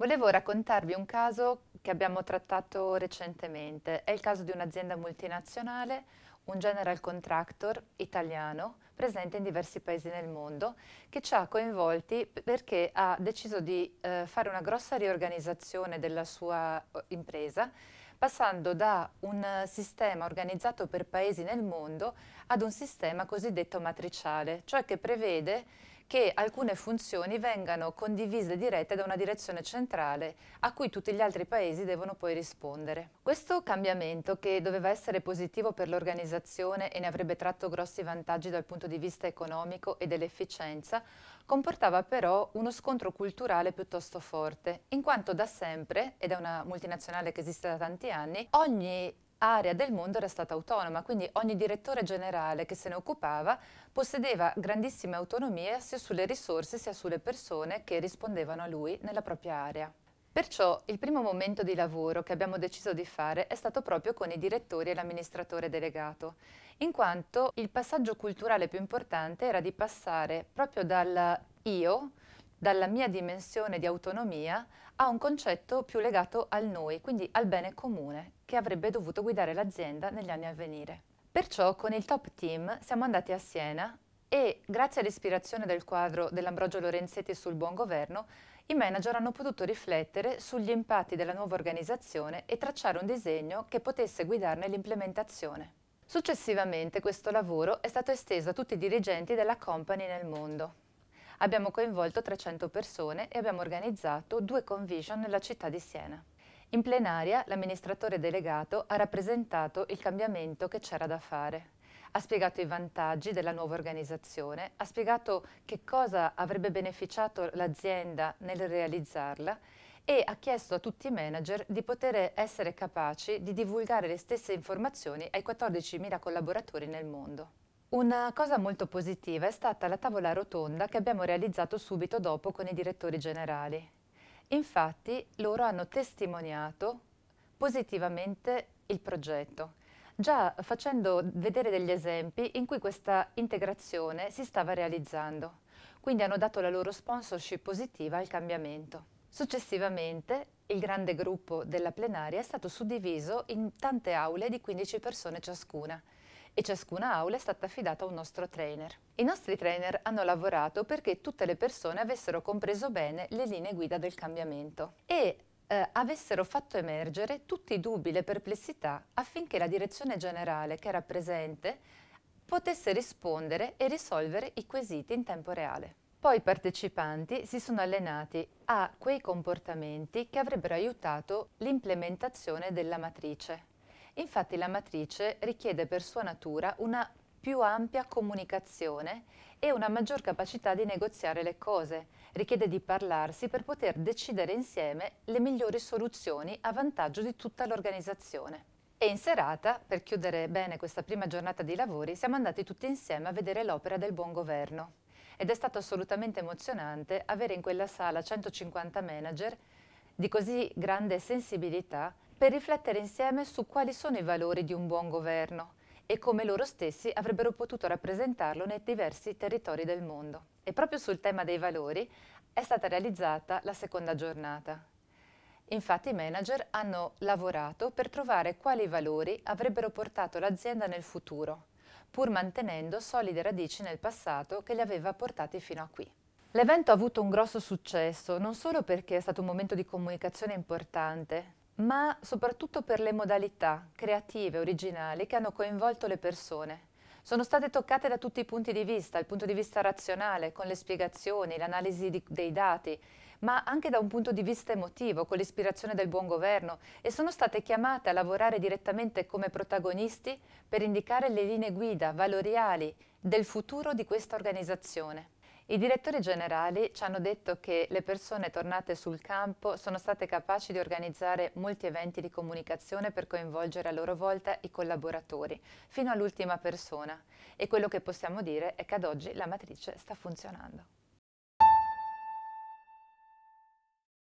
Volevo raccontarvi un caso che abbiamo trattato recentemente. È il caso di un'azienda multinazionale, un general contractor italiano presente in diversi paesi nel mondo, che ci ha coinvolti perché ha deciso di eh, fare una grossa riorganizzazione della sua eh, impresa passando da un sistema organizzato per paesi nel mondo ad un sistema cosiddetto matriciale, cioè che prevede che alcune funzioni vengano condivise dirette da una direzione centrale a cui tutti gli altri paesi devono poi rispondere. Questo cambiamento, che doveva essere positivo per l'organizzazione e ne avrebbe tratto grossi vantaggi dal punto di vista economico e dell'efficienza, comportava però uno scontro culturale piuttosto forte, in quanto da sempre, ed è una multinazionale che esiste da tanti anni, ogni area del mondo era stata autonoma, quindi ogni direttore generale che se ne occupava possedeva grandissime autonomie sia sulle risorse sia sulle persone che rispondevano a lui nella propria area. Perciò il primo momento di lavoro che abbiamo deciso di fare è stato proprio con i direttori e l'amministratore delegato, in quanto il passaggio culturale più importante era di passare proprio dal io, dalla mia dimensione di autonomia, a un concetto più legato al noi, quindi al bene comune, che avrebbe dovuto guidare l'azienda negli anni a venire. Perciò con il top team siamo andati a Siena e, grazie all'ispirazione del quadro dell'Ambrogio Lorenzetti sul buon governo, i manager hanno potuto riflettere sugli impatti della nuova organizzazione e tracciare un disegno che potesse guidarne l'implementazione. Successivamente questo lavoro è stato esteso a tutti i dirigenti della company nel mondo. Abbiamo coinvolto 300 persone e abbiamo organizzato due convision nella città di Siena. In plenaria l'amministratore delegato ha rappresentato il cambiamento che c'era da fare ha spiegato i vantaggi della nuova organizzazione, ha spiegato che cosa avrebbe beneficiato l'azienda nel realizzarla e ha chiesto a tutti i manager di poter essere capaci di divulgare le stesse informazioni ai 14.000 collaboratori nel mondo. Una cosa molto positiva è stata la tavola rotonda che abbiamo realizzato subito dopo con i direttori generali. Infatti loro hanno testimoniato positivamente il progetto, già facendo vedere degli esempi in cui questa integrazione si stava realizzando. Quindi hanno dato la loro sponsorship positiva al cambiamento. Successivamente il grande gruppo della plenaria è stato suddiviso in tante aule di 15 persone ciascuna e ciascuna aula è stata affidata a un nostro trainer. I nostri trainer hanno lavorato perché tutte le persone avessero compreso bene le linee guida del cambiamento e eh, avessero fatto emergere tutti i dubbi, e le perplessità affinché la direzione generale che era presente potesse rispondere e risolvere i quesiti in tempo reale. Poi i partecipanti si sono allenati a quei comportamenti che avrebbero aiutato l'implementazione della matrice Infatti la matrice richiede per sua natura una più ampia comunicazione e una maggior capacità di negoziare le cose, richiede di parlarsi per poter decidere insieme le migliori soluzioni a vantaggio di tutta l'organizzazione. E in serata, per chiudere bene questa prima giornata di lavori, siamo andati tutti insieme a vedere l'opera del buon governo. Ed è stato assolutamente emozionante avere in quella sala 150 manager di così grande sensibilità per riflettere insieme su quali sono i valori di un buon governo e come loro stessi avrebbero potuto rappresentarlo nei diversi territori del mondo. E proprio sul tema dei valori è stata realizzata la seconda giornata. Infatti i manager hanno lavorato per trovare quali valori avrebbero portato l'azienda nel futuro, pur mantenendo solide radici nel passato che li aveva portati fino a qui. L'evento ha avuto un grosso successo, non solo perché è stato un momento di comunicazione importante, ma soprattutto per le modalità creative, originali che hanno coinvolto le persone. Sono state toccate da tutti i punti di vista, dal punto di vista razionale, con le spiegazioni, l'analisi dei dati, ma anche da un punto di vista emotivo, con l'ispirazione del buon governo, e sono state chiamate a lavorare direttamente come protagonisti per indicare le linee guida valoriali del futuro di questa organizzazione. I direttori generali ci hanno detto che le persone tornate sul campo sono state capaci di organizzare molti eventi di comunicazione per coinvolgere a loro volta i collaboratori, fino all'ultima persona. E quello che possiamo dire è che ad oggi la matrice sta funzionando.